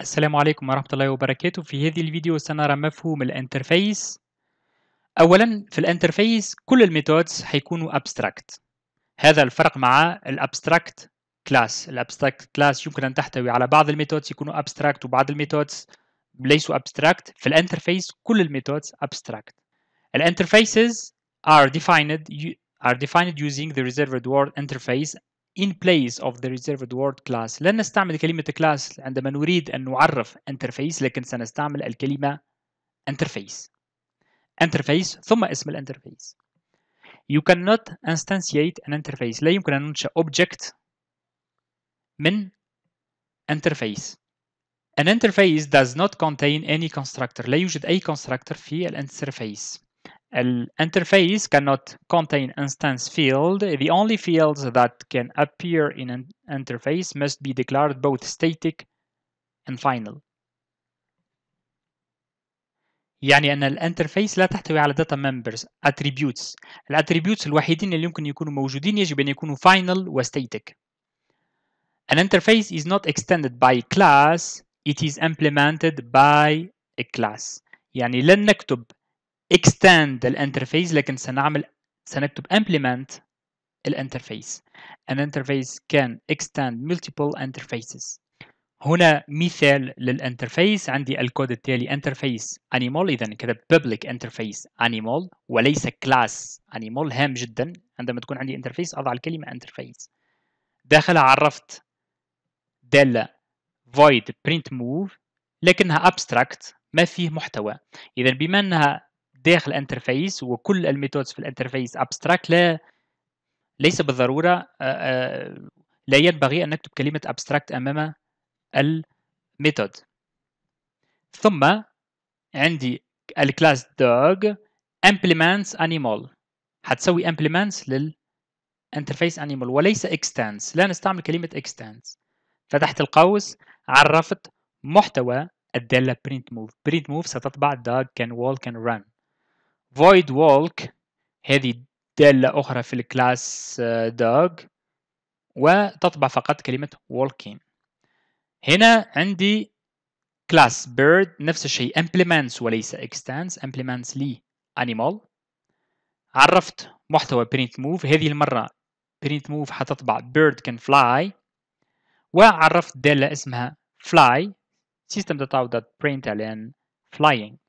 السلام عليكم ورحمة الله وبركاته في هذه الفيديو سنرى مفهوم الانترفيس أولا في الانترفيس كل الميثودز هيكونوا abstract هذا الفرق مع الابستراكت كلاس الابستراكت كلاس يمكن أن تحتوي على بعض الميثودز يكونوا abstract وبعض الميثودز ليسوا abstract في الانترفيس كل الميثودز abstract الانترفيسز are defined are defined using the reserved word interface in place of the reserved word class لن نستعمل كلمة class عندما نريد أن نعرف interface لكن سنستعمل الكلمة interface interface ثم اسم الانترفيس you cannot instantiate an interface لا يمكن أن ننشأ object من interface an interface does not contain any constructor لا يوجد أي constructor في الانترفيس an interface cannot contain instance field. The only fields that can appear in an interface must be declared both static and final. يعني أن الانترفيس لا تحتوي على data members attributes الاتريبيوتس الوحيدين اللي يمكن يكونوا موجودين يجب أن يكونوا final و static. An interface is not extended by class, it is implemented by a class. يعني لن نكتب extend الانترفيس لكن سنعمل سنكتب implement الانترفيس الانترفيس can extend multiple interfaces هنا مثال للانترفيس عندي الكود التالي انترفيس انيمال اذا كتبت public انترفيس انيمال وليس كلاس انيمال هام جدا عندما تكون عندي انترفيس اضع الكلمه انترفيس داخلها عرفت داله void print move لكنها abstract ما فيه محتوى اذا بما انها داخل الانترفيس وكل الميثودز في الانترفيس ابستراكت لا ليس بالضروره آه، آه، لا ينبغي ان نكتب كلمه ابستراكت امام الميثود ثم عندي الكلاس دوغ implements animal حتسوي implements interface animal وليس extends لا نستعمل كلمة extends فتحت القوس عرفت محتوى الدالة print move print move ستطبع dog can walk can run void walk هذه دالة أخرى في الكلاس dog وتطبع فقط كلمة walking هنا عندي class bird نفس الشيء implements وليس extends implements لي animal عرفت محتوى print move هذه المرة print move حتطبع bird can fly وعرفت دالة اسمها fly system.out.println flying